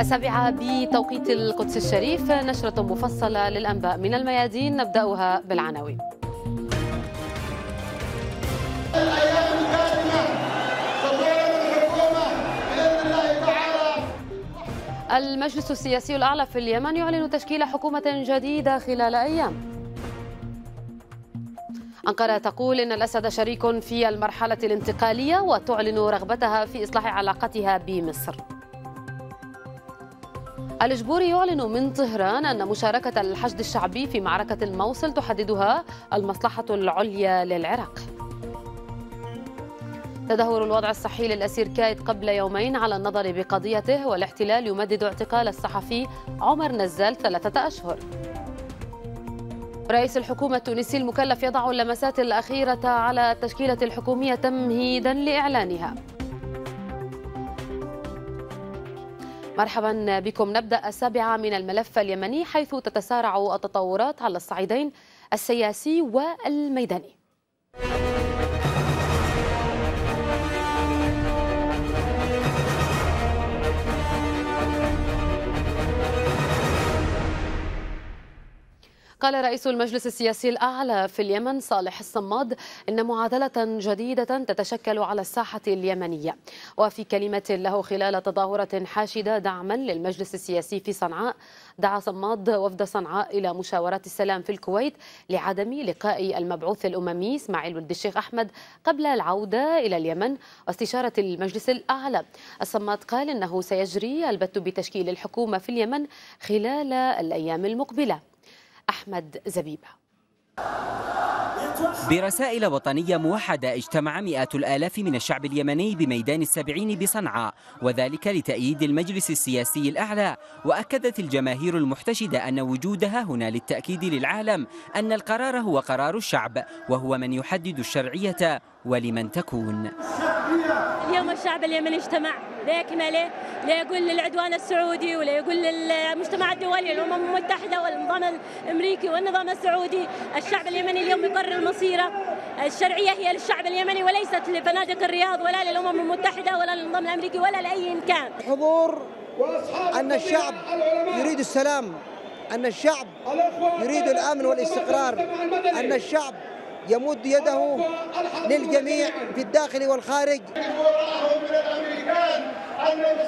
السابعة بتوقيت القدس الشريف نشرة مفصلة للأنباء من الميادين نبدأها بالعناوين المجلس السياسي الأعلى في اليمن يعلن تشكيل حكومة جديدة خلال أيام أنقرة تقول إن الأسد شريك في المرحلة الانتقالية وتعلن رغبتها في إصلاح علاقتها بمصر الجبوري يعلن من طهران أن مشاركة الحشد الشعبي في معركة الموصل تحددها المصلحة العليا للعراق تدهور الوضع الصحي للأسير كايد قبل يومين على النظر بقضيته والاحتلال يمدد اعتقال الصحفي عمر نزال ثلاثة أشهر رئيس الحكومة التونسي المكلف يضع اللمسات الأخيرة على التشكيلة الحكومية تمهيدا لإعلانها مرحبا بكم نبدا السابعه من الملف اليمني حيث تتسارع التطورات على الصعيدين السياسي والميداني قال رئيس المجلس السياسي الأعلى في اليمن صالح الصماد إن معادلة جديدة تتشكل على الساحة اليمنية وفي كلمة له خلال تظاهرة حاشدة دعما للمجلس السياسي في صنعاء دعا صماد وفد صنعاء إلى مشاورات السلام في الكويت لعدم لقاء المبعوث الأممي إسماعيل ولد الشيخ أحمد قبل العودة إلى اليمن واستشارة المجلس الأعلى الصماد قال إنه سيجري البت بتشكيل الحكومة في اليمن خلال الأيام المقبلة أحمد زبيبة برسائل وطنية موحدة اجتمع مئات الآلاف من الشعب اليمني بميدان السبعين بصنعاء وذلك لتأييد المجلس السياسي الأعلى وأكدت الجماهير المحتشدة أن وجودها هنا للتأكيد للعالم أن القرار هو قرار الشعب وهو من يحدد الشرعية ولمن تكون اليوم الشعب اليمني اجتمع باكمله لا يقول للعدوان السعودي ولا يقول للمجتمع الدولي الامم المتحده والنظام الامريكي والنظام السعودي الشعب اليمني اليوم يقرر مصيره الشرعيه هي للشعب اليمني وليست لفنادق الرياض ولا للامم المتحده ولا للنظام الامريكي ولا لاي كان حضور ان الشعب يريد السلام ان الشعب يريد الامن والاستقرار ان الشعب يمد يده للجميع في الداخل والخارج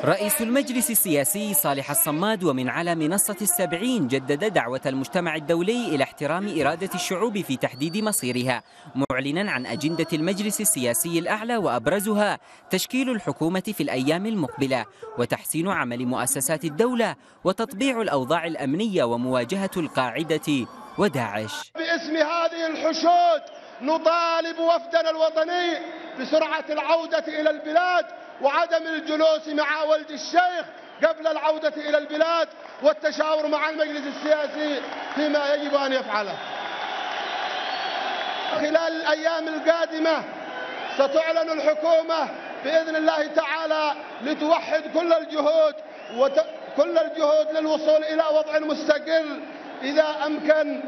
رئيس المجلس السياسي صالح الصماد ومن على منصة السبعين جدد دعوة المجتمع الدولي إلى احترام إرادة الشعوب في تحديد مصيرها معلنا عن أجندة المجلس السياسي الأعلى وأبرزها تشكيل الحكومة في الأيام المقبلة وتحسين عمل مؤسسات الدولة وتطبيع الأوضاع الأمنية ومواجهة القاعدة وداعش باسم هذه الحشود نطالب وفدنا الوطني بسرعة العودة إلى البلاد وعدم الجلوس مع ولد الشيخ قبل العودة إلى البلاد والتشاور مع المجلس السياسي فيما يجب أن يفعله خلال الأيام القادمة ستعلن الحكومة بإذن الله تعالى لتوحد كل الجهود وت... كل الجهود للوصول إلى وضع مستقل إذا أمكن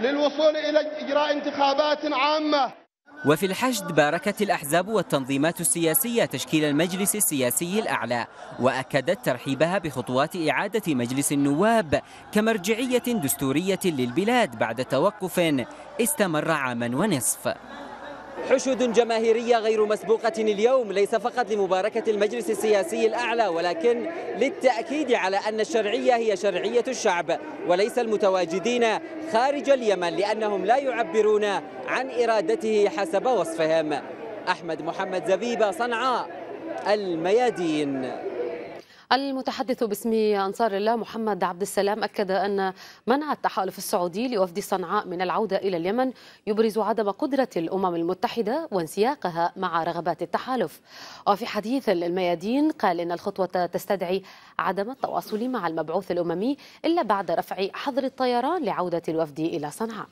للوصول إلى إجراء انتخابات عامة وفي الحشد باركت الأحزاب والتنظيمات السياسية تشكيل المجلس السياسي الأعلى وأكدت ترحيبها بخطوات إعادة مجلس النواب كمرجعية دستورية للبلاد بعد توقف استمر عاما ونصف حشود جماهيرية غير مسبوقة اليوم ليس فقط لمباركة المجلس السياسي الأعلى ولكن للتأكيد على أن الشرعية هي شرعية الشعب وليس المتواجدين خارج اليمن لأنهم لا يعبرون عن إرادته حسب وصفهم أحمد محمد زبيبة صنعاء الميادين المتحدث باسم أنصار الله محمد عبد السلام أكد أن منع التحالف السعودي لوفد صنعاء من العودة إلى اليمن يبرز عدم قدرة الأمم المتحدة وانسياقها مع رغبات التحالف وفي حديث للميادين قال إن الخطوة تستدعي عدم التواصل مع المبعوث الأممي إلا بعد رفع حظر الطيران لعودة الوفد إلى صنعاء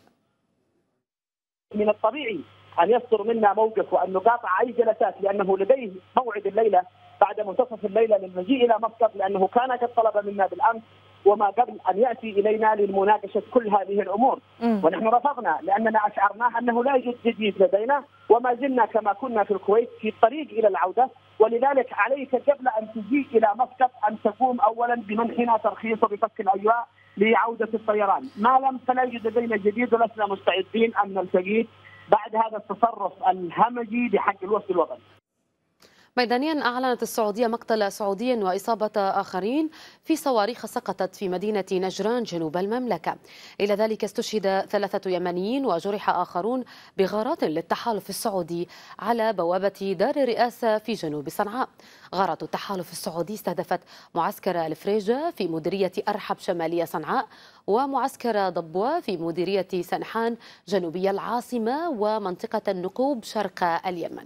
من الطبيعي أن يصدر منا موقف وأن نقاطع أي جلسات لأنه لديه موعد الليلة بعد منتصف الليله للمجيء الى مسقط لانه كان قد طلب منا بالامس وما قبل ان ياتي الينا للمناقشه كل هذه الامور ونحن رفضنا لاننا اشعرنا انه لا يوجد جديد لدينا وما زلنا كما كنا في الكويت في الطريق الى العوده ولذلك عليك قبل ان تجيء الى مسقط ان تقوم اولا بمنحنا ترخيص بفك الاجواء لعوده الطيران، ما لم فلا يوجد لدينا جديد ولسنا مستعدين ان نلتقي بعد هذا التصرف الهمجي بحق الوفد الوطني. ميدانيا أعلنت السعودية مقتل سعودي وإصابة آخرين في صواريخ سقطت في مدينة نجران جنوب المملكة إلى ذلك استشهد ثلاثة يمنيين وجرح آخرون بغارات للتحالف السعودي على بوابة دار الرئاسة في جنوب صنعاء غارة التحالف السعودي استهدفت معسكر الفريجة في مديرية أرحب شمالية صنعاء ومعسكر ضبوة في مديرية سنحان جنوبية العاصمة ومنطقة النقوب شرق اليمن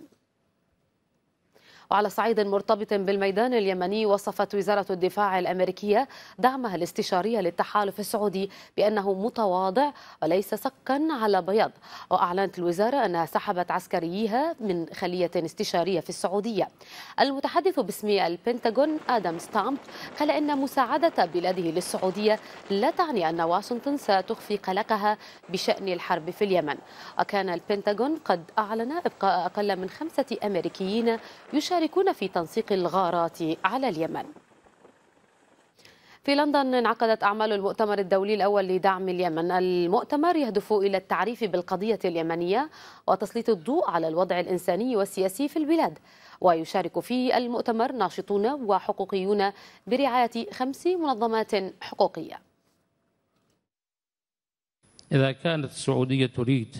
وعلى صعيد مرتبط بالميدان اليمني وصفت وزارة الدفاع الأمريكية دعمها الاستشارية للتحالف السعودي بأنه متواضع وليس سكا على بياض وأعلنت الوزارة أنها سحبت عسكريها من خلية استشارية في السعودية المتحدث باسم البنتاغون آدم ستامب قال إن مساعدة بلاده للسعودية لا تعني أن واشنطن ستخفي قلقها بشأن الحرب في اليمن وكان البنتاغون قد أعلن إبقاء أقل من خمسة أمريكيين يشاركون يشاركون في تنسيق الغارات على اليمن في لندن انعقدت أعمال المؤتمر الدولي الأول لدعم اليمن المؤتمر يهدف إلى التعريف بالقضية اليمنية وتسليط الضوء على الوضع الإنساني والسياسي في البلاد ويشارك في المؤتمر ناشطون وحقوقيون برعاية خمس منظمات حقوقية إذا كانت السعودية تريد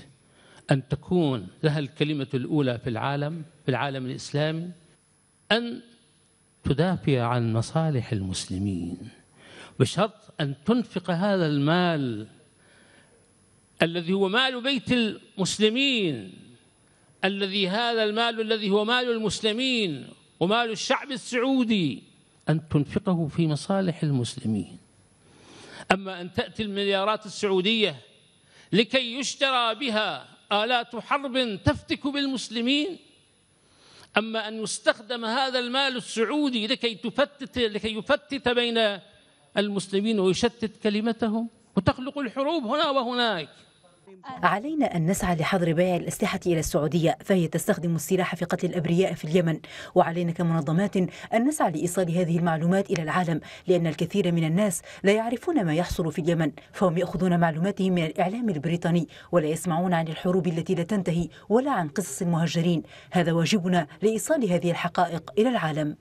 أن تكون لها الكلمة الأولى في العالم في العالم الإسلامي أن تدافع عن مصالح المسلمين بشرط أن تنفق هذا المال الذي هو مال بيت المسلمين الذي هذا المال الذي هو مال المسلمين ومال الشعب السعودي أن تنفقه في مصالح المسلمين أما أن تأتي المليارات السعودية لكي يشترى بها آلات حرب تفتك بالمسلمين أما أن يستخدم هذا المال السعودي لكي تفتت لكي يفتت بين المسلمين ويشتت كلمتهم وتخلق الحروب هنا وهناك علينا أن نسعى لحظر بيع الأسلحة إلى السعودية فهي تستخدم السلاح في قتل الأبرياء في اليمن وعلينا كمنظمات أن نسعى لإيصال هذه المعلومات إلى العالم لأن الكثير من الناس لا يعرفون ما يحصل في اليمن فهم يأخذون معلوماتهم من الإعلام البريطاني ولا يسمعون عن الحروب التي لا تنتهي ولا عن قصص المهجرين هذا واجبنا لإيصال هذه الحقائق إلى العالم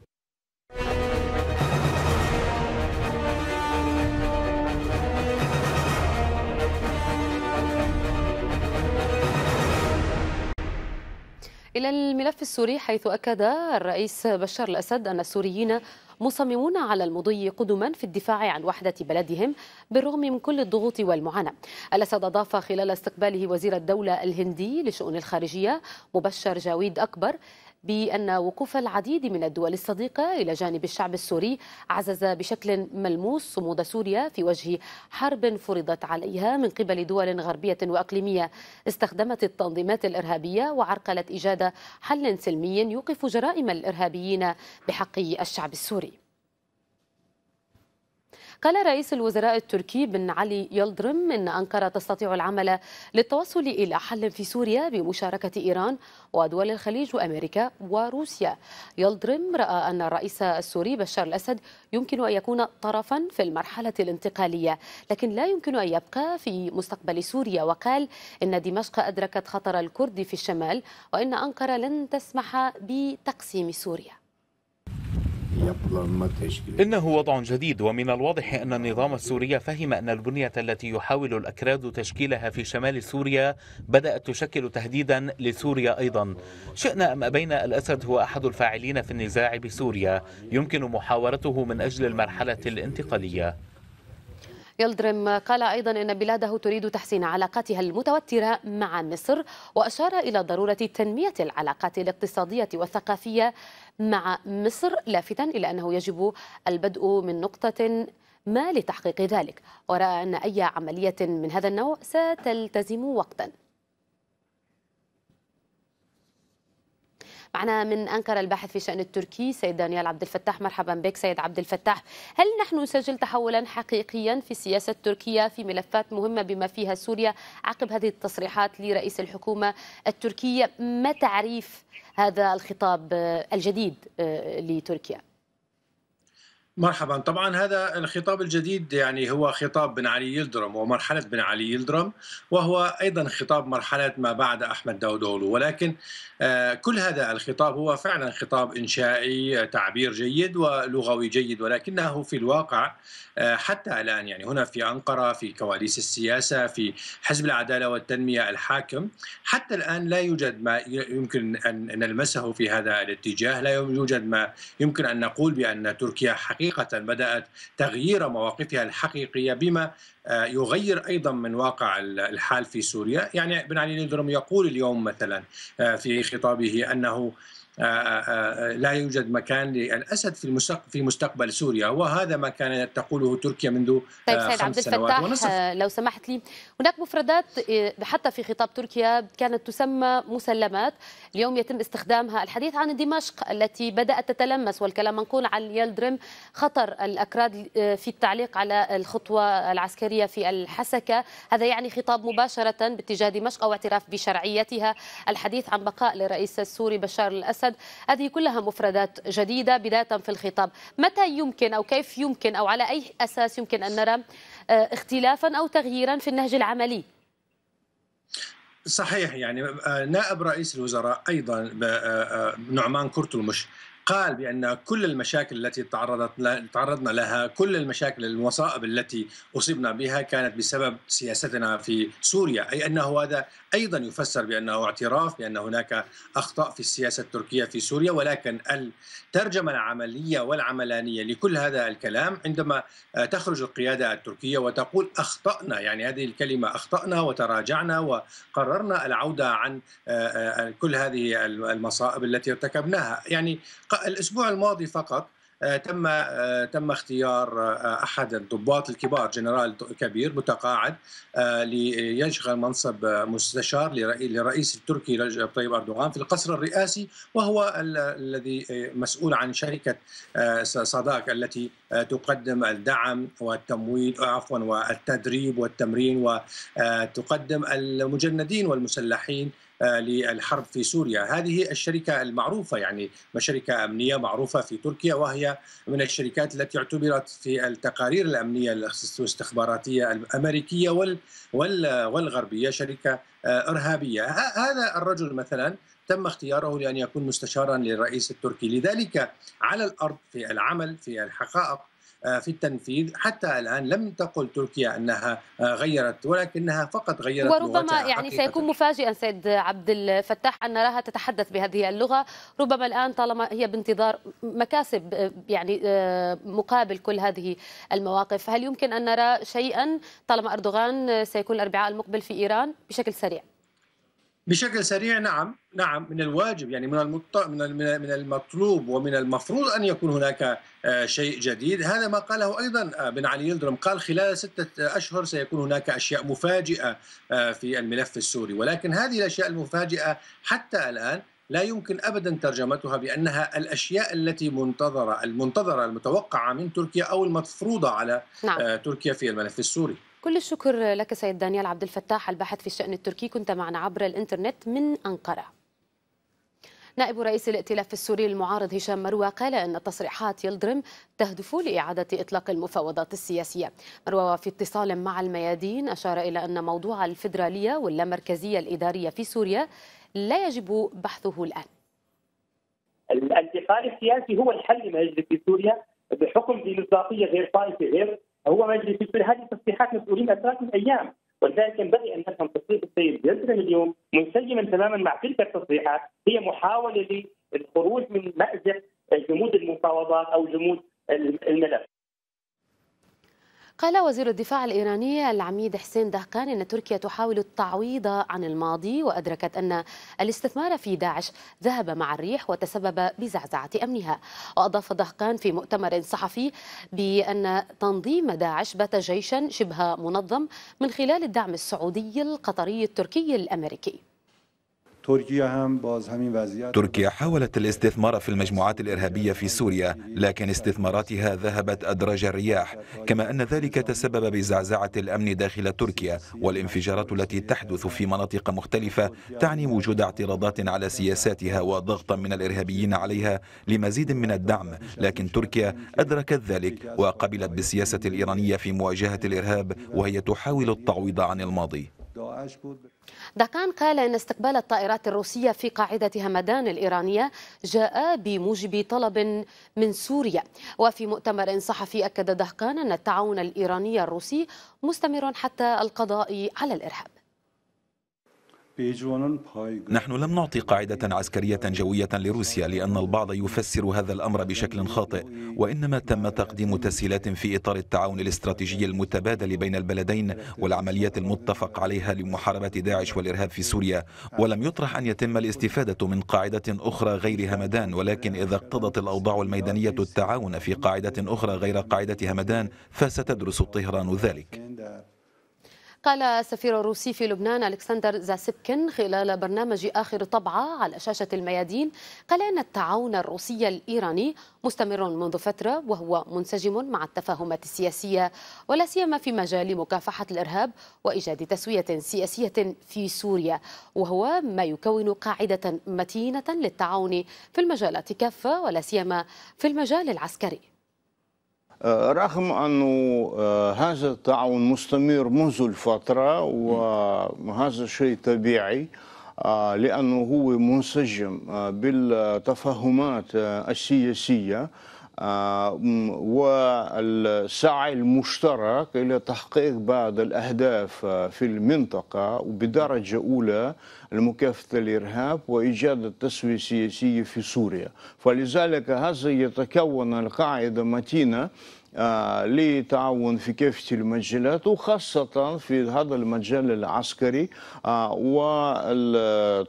إلى الملف السوري حيث أكد الرئيس بشار الأسد أن السوريين مصممون على المضي قدما في الدفاع عن وحدة بلدهم بالرغم من كل الضغوط والمعاناة الأسد أضاف خلال استقباله وزير الدولة الهندي لشؤون الخارجية مبشر جاويد أكبر بأن وقوف العديد من الدول الصديقة إلى جانب الشعب السوري عزز بشكل ملموس صمود سوريا في وجه حرب فرضت عليها من قبل دول غربية وأقليمية استخدمت التنظيمات الإرهابية وعرقلت إيجاد حل سلمي يوقف جرائم الإرهابيين بحق الشعب السوري قال رئيس الوزراء التركي بن علي يلدرم إن أنقرة تستطيع العمل للتوصل إلى حل في سوريا بمشاركة إيران ودول الخليج وأمريكا وروسيا يلدرم رأى أن الرئيس السوري بشار الأسد يمكن أن يكون طرفا في المرحلة الانتقالية لكن لا يمكن أن يبقى في مستقبل سوريا وقال إن دمشق أدركت خطر الكرد في الشمال وإن أنقرة لن تسمح بتقسيم سوريا إنه وضع جديد ومن الواضح أن النظام السوري فهم أن البنية التي يحاول الأكراد تشكيلها في شمال سوريا بدأت تشكل تهديدا لسوريا أيضا شئنا أم أبينا الأسد هو أحد الفاعلين في النزاع بسوريا يمكن محاورته من أجل المرحلة الانتقالية يلدرم قال أيضا أن بلاده تريد تحسين علاقاتها المتوترة مع مصر وأشار إلى ضرورة تنمية العلاقات الاقتصادية والثقافية مع مصر لافتا إلى أنه يجب البدء من نقطة ما لتحقيق ذلك ورأى أن أي عملية من هذا النوع ستلتزم وقتا معنا من أنقرة الباحث في شأن التركي سيد دانيال عبد الفتاح مرحبا بك سيد عبد الفتاح هل نحن نسجل تحولا حقيقيا في السياسة التركية في ملفات مهمة بما فيها سوريا عقب هذه التصريحات لرئيس الحكومة التركية ما تعريف هذا الخطاب الجديد آه، لتركيا مرحبا طبعا هذا الخطاب الجديد يعني هو خطاب بن علي يلدرم ومرحلة بن علي يلدرم وهو أيضا خطاب مرحلة ما بعد أحمد داودولو ولكن آه، كل هذا الخطاب هو فعلا خطاب إنشائي تعبير جيد ولغوي جيد ولكنه في الواقع آه، حتى الآن يعني هنا في أنقرة في كواليس السياسة في حزب العدالة والتنمية الحاكم حتى الآن لا يوجد ما يمكن أن نلمسه في هذا الاتجاه لا يوجد ما يمكن أن نقول بأن تركيا حقيقة حقيقة بدأت تغيير مواقفها الحقيقية بما آه، يغير أيضا من واقع الحال في سوريا يعني بن علي الدرم يقول اليوم مثلا آه، في خطابه أنه لا يوجد مكان للاسد في في مستقبل سوريا وهذا ما كانت تقوله تركيا منذ آه، طيب سيد عبد الفتاح ونصف. آه، لو سمحت لي هناك مفردات آه، حتى في خطاب تركيا كانت تسمى مسلمات اليوم يتم استخدامها الحديث عن دمشق التي بدات تتلمس والكلام منقول عن يلدرم خطر الاكراد في التعليق على الخطوه العسكريه في الحسكه هذا يعني خطاب مباشره باتجاه دمشق او اعتراف بشرعيتها الحديث عن بقاء للرئيس السوري بشار الاسد الاسد هذه كلها مفردات جديدة بداية في الخطاب متى يمكن أو كيف يمكن أو على أي أساس يمكن أن نرى آه، اختلافا أو تغييرا في النهج العملي صحيح يعني آه، نائب رئيس الوزراء ايضا آه، نعمان كرتلمش قال بان كل المشاكل التي تعرضت تعرضنا لها، كل المشاكل المصائب التي اصبنا بها كانت بسبب سياستنا في سوريا، اي انه هذا ايضا يفسر بانه اعتراف بان هناك اخطاء في السياسه التركيه في سوريا، ولكن الترجمه العمليه والعملانيه لكل هذا الكلام عندما تخرج القياده التركيه وتقول اخطانا، يعني هذه الكلمه اخطانا وتراجعنا وقررنا العوده عن آه، آه، آه، كل هذه المصائب التي ارتكبناها، يعني الاسبوع الماضي فقط آه، تم آه، تم اختيار آه، احد الضباط الكبار جنرال كبير متقاعد ليشغل منصب مستشار للرئيس التركي رجب طيب اردوغان في القصر الرئاسي وهو الذي مسؤول عن شركه صداك التي تقدم الدعم والتمويل عفوا والتدريب والتمرين وتقدم المجندين والمسلحين آه، للحرب في سوريا هذه الشركة المعروفة يعني شركة أمنية معروفة في تركيا وهي من الشركات التي اعتبرت في التقارير الأمنية الاستخباراتية الأمريكية والغربية شركة آه، إرهابية هذا الرجل مثلا تم اختياره لأن يكون مستشارا للرئيس التركي لذلك على الأرض في العمل في الحقائق آه، في التنفيذ حتى الآن لم تقل تركيا أنها آه، غيرت ولكنها فقط غيرت وربما يعني حقيقة. سيكون مفاجئا سيد عبد الفتاح أن نراها تتحدث بهذه اللغة ربما الآن طالما هي بانتظار مكاسب آه، يعني مقابل كل هذه المواقف هل يمكن أن نرى شيئا طالما أردوغان سيكون الأربعاء المقبل في إيران بشكل سريع؟ بشكل سريع نعم نعم من الواجب يعني من المط... من المطلوب ومن المفروض ان يكون هناك آه، شيء جديد هذا ما قاله ايضا آه، بن علي يلدرم قال خلال ستة اشهر سيكون هناك اشياء مفاجئه آه، في الملف السوري ولكن هذه الاشياء المفاجئه حتى الان لا يمكن ابدا ترجمتها بانها الاشياء التي منتظره المنتظره المتوقعه من تركيا او المفروضه على نعم. تركيا في الملف السوري كل الشكر لك سيد دانيال عبد الفتاح الباحث في الشأن التركي كنت معنا عبر الإنترنت من أنقرة نائب رئيس الائتلاف السوري المعارض هشام مروى قال أن تصريحات يلدرم تهدف لإعادة إطلاق المفاوضات السياسية مروى في اتصال مع الميادين أشار إلى أن موضوع الفدراليه واللامركزية الإدارية في سوريا لا يجب بحثه الآن الانتقال السياسي هو الحل لما يجري في سوريا بحكم ديمقراطيه غير طائفه غير هو مجلس في هذه تصريحات مسؤولين اسرار من ايام ولذلك ينبغي ان نفهم تصريح السيد جلسن اليوم منسجما تماما مع تلك التصريحات هي محاوله للخروج من مازق جمود المفاوضات او جمود الملف قال وزير الدفاع الإيراني العميد حسين دهقان أن تركيا تحاول التعويض عن الماضي وأدركت أن الاستثمار في داعش ذهب مع الريح وتسبب بزعزعة أمنها وأضاف دهقان في مؤتمر صحفي بأن تنظيم داعش بات جيشا شبه منظم من خلال الدعم السعودي القطري التركي الأمريكي تركيا حاولت الاستثمار في المجموعات الإرهابية في سوريا لكن استثماراتها ذهبت أدرج الرياح كما أن ذلك تسبب بزعزعة الأمن داخل تركيا والانفجارات التي تحدث في مناطق مختلفة تعني وجود اعتراضات على سياساتها وضغطا من الإرهابيين عليها لمزيد من الدعم لكن تركيا أدركت ذلك وقبلت بالسياسة الإيرانية في مواجهة الإرهاب وهي تحاول التعويض عن الماضي داكان قال أن استقبال الطائرات الروسية في قاعدة همدان الإيرانية جاء بموجب طلب من سوريا وفي مؤتمر صحفي أكد دهقان أن التعاون الإيراني الروسي مستمر حتى القضاء على الإرهاب نحن لم نعطي قاعدة عسكرية جوية لروسيا لأن البعض يفسر هذا الأمر بشكل خاطئ وإنما تم تقديم تسهيلات في إطار التعاون الاستراتيجي المتبادل بين البلدين والعمليات المتفق عليها لمحاربة داعش والإرهاب في سوريا ولم يطرح أن يتم الاستفادة من قاعدة أخرى غير همدان ولكن إذا اقتضت الأوضاع الميدانية التعاون في قاعدة أخرى غير قاعدة همدان فستدرس طهران ذلك uh, قال السفير الروسي في لبنان ألكسندر زاسبكن خلال برنامج آخر طبعة على شاشة الميادين قال أن التعاون الروسي الإيراني مستمر منذ فترة وهو منسجم مع التفاهمات السياسية ولا سيما في مجال مكافحة الإرهاب وإيجاد تسوية سياسية في سوريا وهو ما يكون قاعدة متينة للتعاون في المجالات كافة ولا سيما في المجال العسكري آه، رغم أنه آه، هذا التعاون مستمر منذ الفترة وهذا شيء طبيعي آه، لأنه هو منسجم بالتفاهمات السياسية والسعي المشترك إلى تحقيق بعض الأهداف في المنطقة وبدرجة أولى لمكافحة الإرهاب وإيجاد التسوية السياسية في سوريا فلذلك هذا يتكون القاعدة متينة آه، لتعاون في كافة المجالات وخاصة في هذا المجال العسكري آه،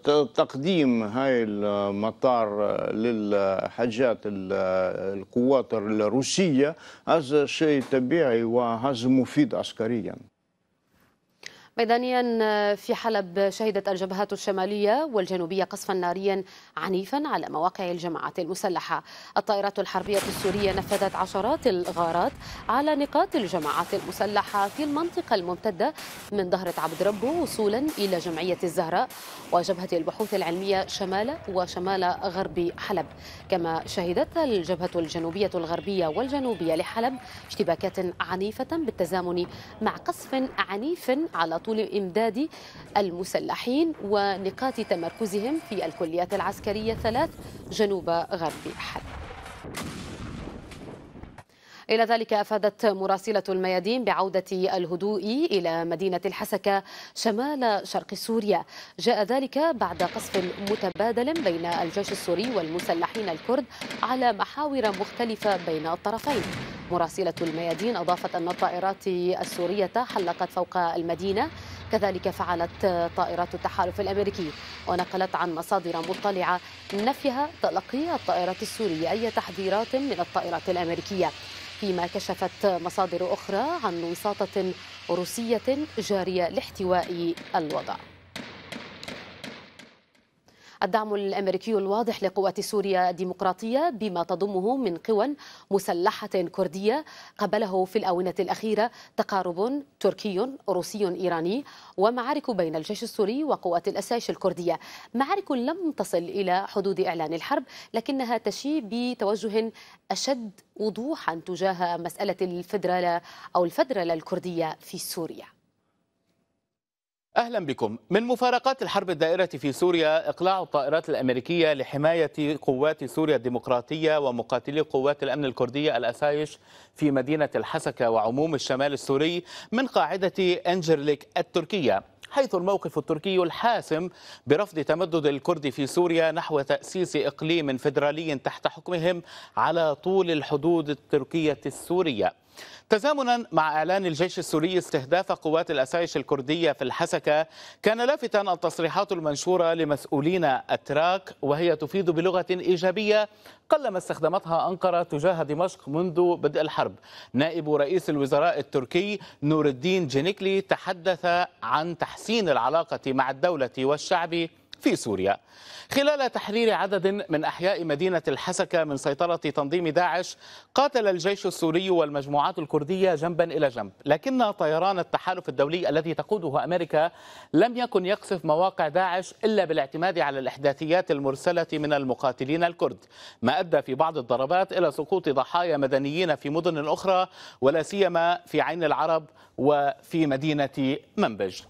وتقديم هاي المطار للحاجات القوات الروسية هذا شيء طبيعي وهذا مفيد عسكريا ميدانيا آه، في حلب شهدت الجبهات الشمالية والجنوبية قصفا ناريا عنيفا على مواقع الجماعات المسلحة الطائرات الحربية السورية نفذت عشرات الغارات على نقاط الجماعات المسلحة في المنطقة الممتدة من ظهرة عبد ربه وصولا إلى جمعية الزهراء وجبهة البحوث العلمية شمال وشمال غرب حلب كما شهدت الجبهة الجنوبية الغربية والجنوبية لحلب اشتباكات عنيفة بالتزامن مع قصف عنيف على طول إمداد المسلحين ونقاط تمركزهم في الكليات العسكرية الثلاث جنوب غرب حلب إلى ذلك أفادت مراسلة الميادين بعودة الهدوء إلى مدينة الحسكة شمال شرق سوريا جاء ذلك بعد قصف متبادل بين الجيش السوري والمسلحين الكرد على محاور مختلفة بين الطرفين مراسلة الميادين أضافت أن الطائرات السورية حلقت فوق المدينة كذلك فعلت طائرات التحالف الأمريكي ونقلت عن مصادر مطلعة نفيها تلقي الطائرات السورية أي تحذيرات من الطائرات الأمريكية فيما كشفت مصادر أخرى عن وساطة روسية جارية لاحتواء الوضع الدعم الأمريكي الواضح لقوات سوريا الديمقراطية بما تضمه من قوى مسلحة كردية قبله في الآونة الأخيرة تقارب تركي روسي إيراني ومعارك بين الجيش السوري وقوات الأسايش الكردية معارك لم تصل إلى حدود إعلان الحرب لكنها تشي بتوجه أشد وضوحا تجاه مسألة الفدرالة أو الفدرالة الكردية في سوريا أهلا بكم من مفارقات الحرب الدائرة في سوريا إقلاع الطائرات الأمريكية لحماية قوات سوريا الديمقراطية ومقاتلي قوات الأمن الكردية الأسايش في مدينة الحسكة وعموم الشمال السوري من قاعدة أنجرليك التركية حيث الموقف التركي الحاسم برفض تمدد الكرد في سوريا نحو تأسيس إقليم فيدرالي تحت حكمهم على طول الحدود التركية السورية تزامنا مع إعلان الجيش السوري استهداف قوات الأسايش الكردية في الحسكة كان لافتا التصريحات المنشورة لمسؤولين أتراك وهي تفيد بلغة إيجابية قلما استخدمتها أنقرة تجاه دمشق منذ بدء الحرب نائب رئيس الوزراء التركي نور الدين جينيكلي تحدث عن تحسين العلاقة مع الدولة والشعب في سوريا خلال تحرير عدد من أحياء مدينة الحسكة من سيطرة تنظيم داعش قاتل الجيش السوري والمجموعات الكردية جنبا إلى جنب لكن طيران التحالف الدولي الذي تقوده أمريكا لم يكن يقصف مواقع داعش إلا بالاعتماد على الإحداثيات المرسلة من المقاتلين الكرد ما أدى في بعض الضربات إلى سقوط ضحايا مدنيين في مدن أخرى ولا سيما في عين العرب وفي مدينة منبج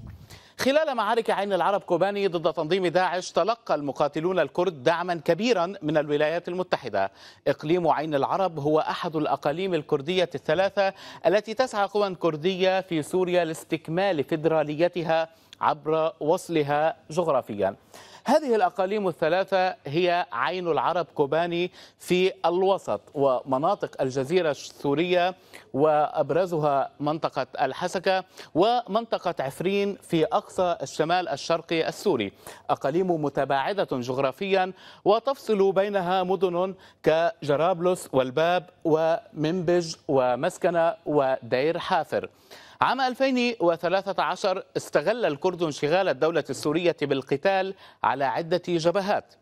خلال معارك عين العرب كوباني ضد تنظيم داعش تلقى المقاتلون الكرد دعما كبيرا من الولايات المتحدة إقليم عين العرب هو أحد الأقاليم الكردية الثلاثة التي تسعى قوى كردية في سوريا لاستكمال فدراليتها عبر وصلها جغرافيا هذه الأقاليم الثلاثة هي عين العرب كوباني في الوسط ومناطق الجزيرة السورية وأبرزها منطقة الحسكة ومنطقة عفرين في أقصى الشمال الشرقي السوري أقاليم متباعدة جغرافيا وتفصل بينها مدن كجرابلس والباب ومنبج ومسكنة ودير حافر عام 2013 استغل الكرد انشغال الدولة السورية بالقتال على عدة جبهات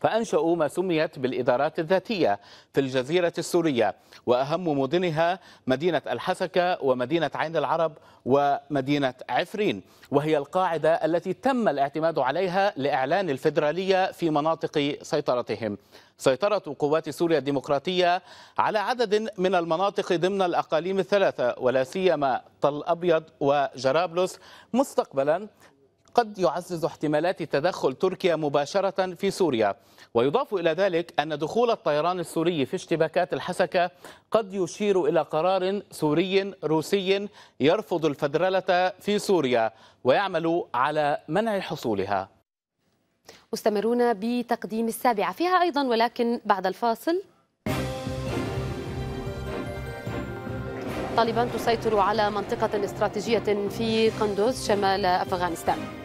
فأنشأوا ما سميت بالإدارات الذاتية في الجزيرة السورية وأهم مدنها مدينة الحسكة ومدينة عين العرب ومدينة عفرين وهي القاعدة التي تم الاعتماد عليها لإعلان الفيدرالية في مناطق سيطرتهم سيطرة قوات سوريا الديمقراطية على عدد من المناطق ضمن الأقاليم الثلاثة ولا سيما طل أبيض وجرابلس مستقبلا قد يعزز احتمالات تدخل تركيا مباشرة في سوريا ويضاف إلى ذلك أن دخول الطيران السوري في اشتباكات الحسكة قد يشير إلى قرار سوري روسي يرفض الفدرلة في سوريا ويعمل على منع حصولها مستمرون بتقديم السابعة فيها أيضا ولكن بعد الفاصل طالبان تسيطر على منطقة استراتيجية في قندوز شمال أفغانستان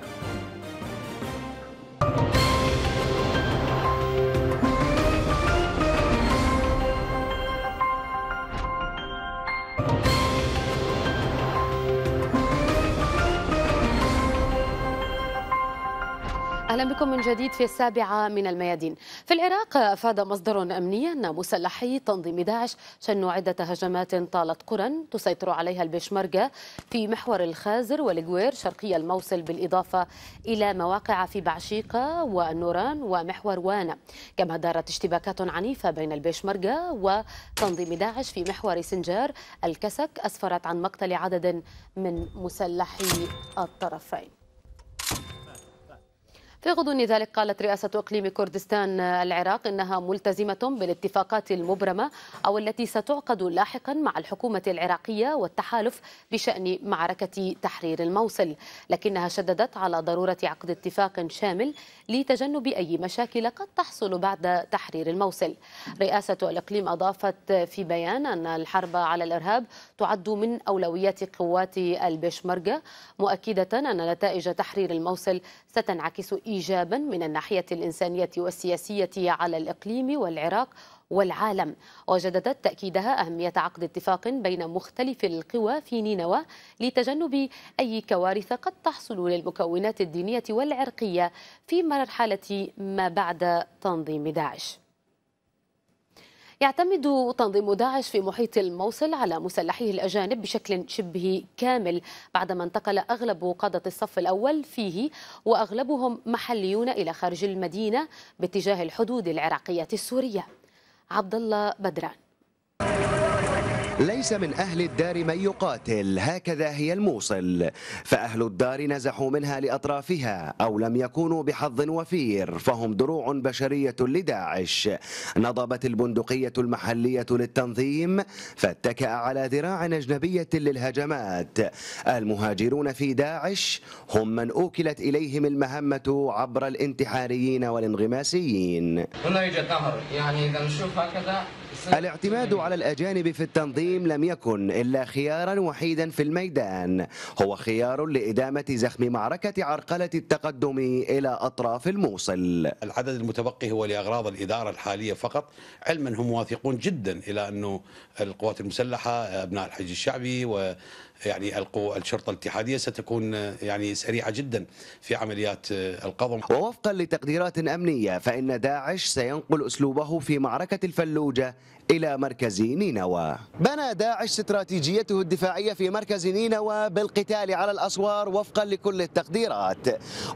بكم من جديد في السابعة من الميادين في العراق أفاد مصدر أمني أن مسلحي تنظيم داعش شنوا عدة هجمات طالت قرى تسيطر عليها البشمركة في محور الخازر والجوير شرقي الموصل بالإضافة إلى مواقع في بعشيقة والنوران ومحور وانا كما دارت اشتباكات عنيفة بين البشمركة وتنظيم داعش في محور سنجار الكسك أسفرت عن مقتل عدد من مسلحي الطرفين في غضون ذلك قالت رئاسة إقليم كردستان العراق إنها ملتزمة بالاتفاقات المبرمة أو التي ستعقد لاحقا مع الحكومة العراقية والتحالف بشأن معركة تحرير الموصل لكنها شددت على ضرورة عقد اتفاق شامل لتجنب أي مشاكل قد تحصل بعد تحرير الموصل رئاسة الإقليم أضافت في بيان أن الحرب على الإرهاب تعد من أولويات قوات البشمركة مؤكدة أن نتائج تحرير الموصل ستنعكس إيجابا من الناحية الإنسانية والسياسية على الإقليم والعراق والعالم وجددت تأكيدها أهمية عقد اتفاق بين مختلف القوى في نينوى لتجنب أي كوارث قد تحصل للمكونات الدينية والعرقية في مرحلة ما بعد تنظيم داعش يعتمد تنظيم داعش في محيط الموصل على مسلحيه الأجانب بشكل شبه كامل بعدما انتقل أغلب قادة الصف الأول فيه وأغلبهم محليون إلى خارج المدينة باتجاه الحدود العراقية السورية عبد الله بدران ليس من أهل الدار من يقاتل هكذا هي الموصل فأهل الدار نزحوا منها لأطرافها أو لم يكونوا بحظ وفير فهم دروع بشرية لداعش نضبت البندقية المحلية للتنظيم فاتكأ على ذراع أجنبية للهجمات المهاجرون في داعش هم من أوكلت إليهم المهمة عبر الانتحاريين والانغماسيين هنا يوجد نهر يعني إذا نشوف هكذا الاعتماد على الأجانب في التنظيم التعليم لم يكن إلا خيارا وحيدا في الميدان هو خيار لإدامة زخم معركة عرقلة التقدم إلى أطراف الموصل العدد المتبقي هو لأغراض الإدارة الحالية فقط علما هم واثقون جدا إلى أنه القوات المسلحة أبناء الحج الشعبي و يعني الشرطة الاتحادية ستكون يعني سريعة جدا في عمليات القضم ووفقا لتقديرات أمنية فإن داعش سينقل أسلوبه في معركة الفلوجة إلى مركز نينوى بنى داعش استراتيجيته الدفاعية في مركز نينوى بالقتال على الأسوار وفقا لكل التقديرات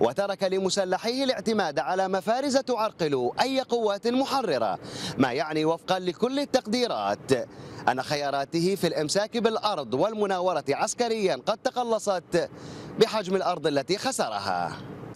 وترك لمسلحيه الاعتماد على مفارز تعرقل أي قوات محررة ما يعني وفقا لكل التقديرات أن خياراته في الإمساك بالأرض والمناورة عسكريا قد تقلصت بحجم الأرض التي خسرها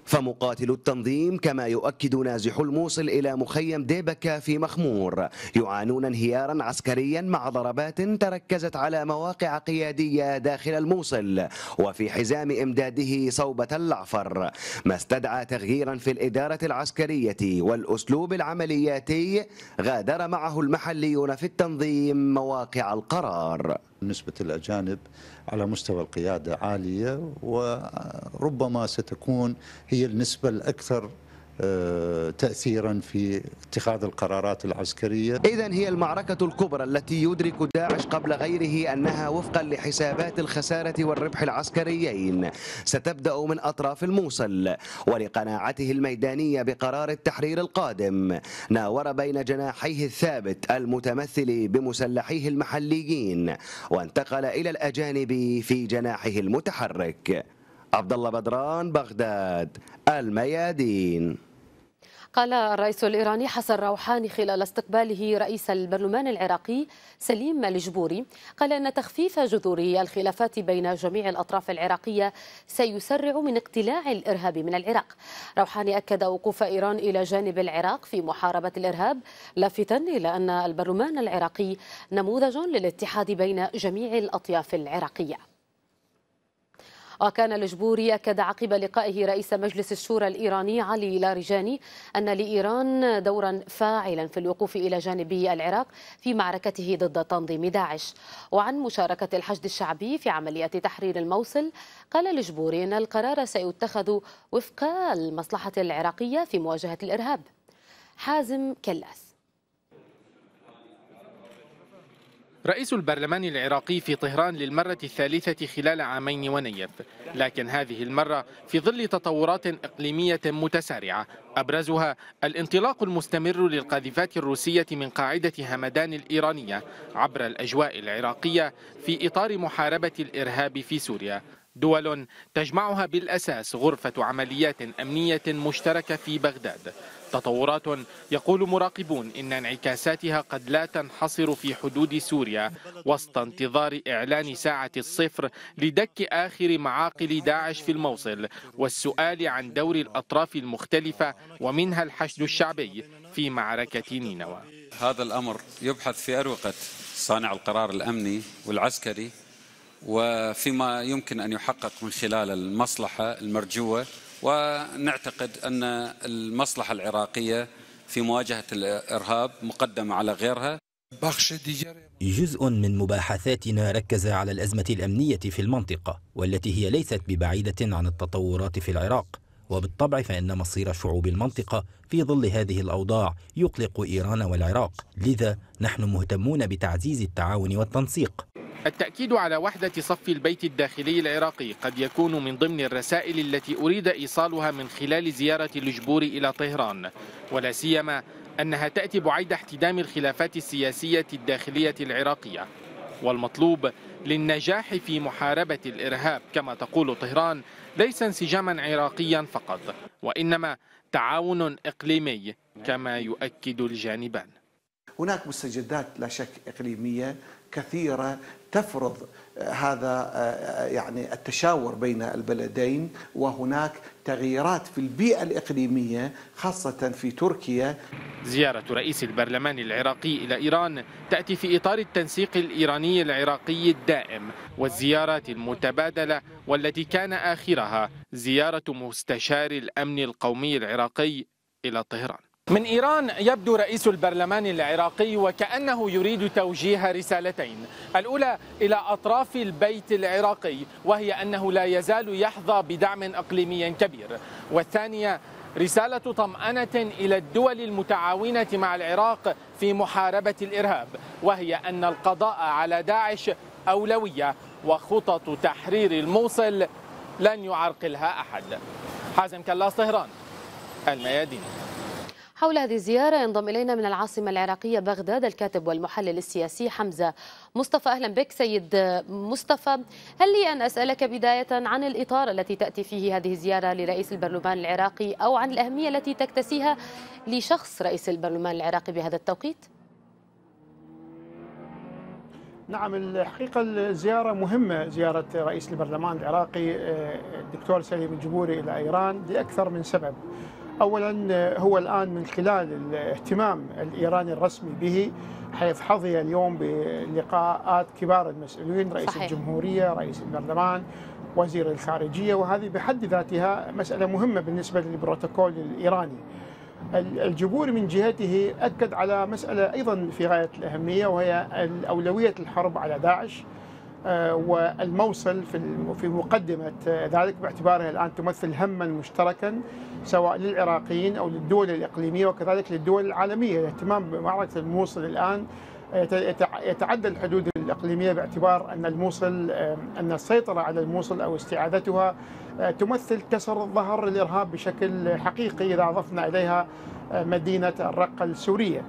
فمقاتل التنظيم كما يؤكد نازح الموصل إلى مخيم ديبكا في مخمور يعانون انهيارا عسكريا مع ضربات تركزت على مواقع قيادية داخل الموصل وفي حزام إمداده صوبة العفر ما استدعى تغييرا في الإدارة العسكرية والأسلوب العملياتي غادر معه المحليون في التنظيم مواقع القرار بالنسبة للأجانب على مستوى القيادة عالية وربما ستكون هي النسبة الأكثر تأثيرا في اتخاذ القرارات العسكرية إذا هي المعركة الكبرى التي يدرك داعش قبل غيره أنها وفقا لحسابات الخسارة والربح العسكريين ستبدأ من أطراف الموصل ولقناعته الميدانية بقرار التحرير القادم ناور بين جناحيه الثابت المتمثل بمسلحيه المحليين وانتقل إلى الأجانب في جناحه المتحرك عبد الله بدران بغداد الميادين قال الرئيس الإيراني حسن روحاني خلال استقباله رئيس البرلمان العراقي سليم الجبوري قال أن تخفيف جذور الخلافات بين جميع الأطراف العراقية سيسرع من اقتلاع الإرهاب من العراق روحاني أكد وقوف إيران إلى جانب العراق في محاربة الإرهاب لافتا إلى أن البرلمان العراقي نموذج للاتحاد بين جميع الأطياف العراقية وكان الجبوري أكد عقب لقائه رئيس مجلس الشورى الإيراني علي لارجاني أن لإيران دورا فاعلا في الوقوف إلى جانب العراق في معركته ضد تنظيم داعش وعن مشاركة الحشد الشعبي في عملية تحرير الموصل قال الجبوري أن القرار سيتخذ وفق المصلحة العراقية في مواجهة الإرهاب حازم كلاس رئيس البرلمان العراقي في طهران للمرة الثالثة خلال عامين ونيف لكن هذه المرة في ظل تطورات إقليمية متسارعة أبرزها الانطلاق المستمر للقاذفات الروسية من قاعدة همدان الإيرانية عبر الأجواء العراقية في إطار محاربة الإرهاب في سوريا دول تجمعها بالأساس غرفة عمليات أمنية مشتركة في بغداد تطورات يقول مراقبون إن انعكاساتها قد لا تنحصر في حدود سوريا وسط انتظار إعلان ساعة الصفر لدك آخر معاقل داعش في الموصل والسؤال عن دور الأطراف المختلفة ومنها الحشد الشعبي في معركة نينوى هذا الأمر يبحث في أروقة صانع القرار الأمني والعسكري وفيما يمكن أن يحقق من خلال المصلحة المرجوة ونعتقد أن المصلحة العراقية في مواجهة الإرهاب مقدمة على غيرها جزء من مباحثاتنا ركز على الأزمة الأمنية في المنطقة والتي هي ليست ببعيدة عن التطورات في العراق وبالطبع فإن مصير شعوب المنطقة في ظل هذه الأوضاع يقلق إيران والعراق لذا نحن مهتمون بتعزيز التعاون والتنسيق التأكيد على وحدة صف البيت الداخلي العراقي قد يكون من ضمن الرسائل التي أريد إيصالها من خلال زيارة الجبور إلى طهران ولا سيما أنها تأتي بعيد احتدام الخلافات السياسية الداخلية العراقية والمطلوب للنجاح في محاربة الإرهاب كما تقول طهران ليس انسجاما عراقيا فقط وإنما تعاون إقليمي كما يؤكد الجانبان هناك مستجدات لا شك إقليمية كثيرة تفرض آه، هذا آه، آه، يعني التشاور بين البلدين وهناك تغييرات في البيئة الإقليمية خاصة في تركيا زيارة رئيس البرلمان العراقي إلى إيران تأتي في إطار التنسيق الإيراني العراقي الدائم والزيارات المتبادلة والتي كان آخرها زيارة مستشار الأمن القومي العراقي إلى طهران من إيران يبدو رئيس البرلمان العراقي وكأنه يريد توجيه رسالتين الأولى إلى أطراف البيت العراقي وهي أنه لا يزال يحظى بدعم أقليمي كبير والثانية رسالة طمأنة إلى الدول المتعاونة مع العراق في محاربة الإرهاب وهي أن القضاء على داعش أولوية وخطط تحرير الموصل لن يعرقلها أحد حازم كلاس طهران الميادين حول هذه الزيارة ينضم إلينا من العاصمة العراقية بغداد الكاتب والمحلل السياسي حمزة مصطفى أهلا بك سيد مصطفى هل لي أن أسألك بداية عن الإطار التي تأتي فيه هذه الزيارة لرئيس البرلمان العراقي أو عن الأهمية التي تكتسيها لشخص رئيس البرلمان العراقي بهذا التوقيت؟ نعم الحقيقة الزيارة مهمة زيارة رئيس البرلمان العراقي آه، الدكتور سليم الجبوري إلى إيران لأكثر من سبب اولا هو الان من خلال الاهتمام الايراني الرسمي به حيث حظي اليوم بلقاءات كبار المسؤولين رئيس صحيح. الجمهوريه، رئيس البرلمان، وزير الخارجيه وهذه بحد ذاتها مساله مهمه بالنسبه للبروتوكول الايراني. الجبور من جهته اكد على مساله ايضا في غايه الاهميه وهي اولويه الحرب على داعش. آه، والموصل في في مقدمة آه، ذلك باعتبارها الآن تمثل هما مشتركا سواء للعراقيين أو للدول الإقليمية وكذلك للدول العالمية الاهتمام بمعركة الموصل الآن آه، يتعدى الحدود الإقليمية باعتبار أن الموصل أن السيطرة على الموصل أو استعادتها تمثل كسر ظهر الإرهاب بشكل حقيقي إذا أضفنا إليها مدينة الرقة السورية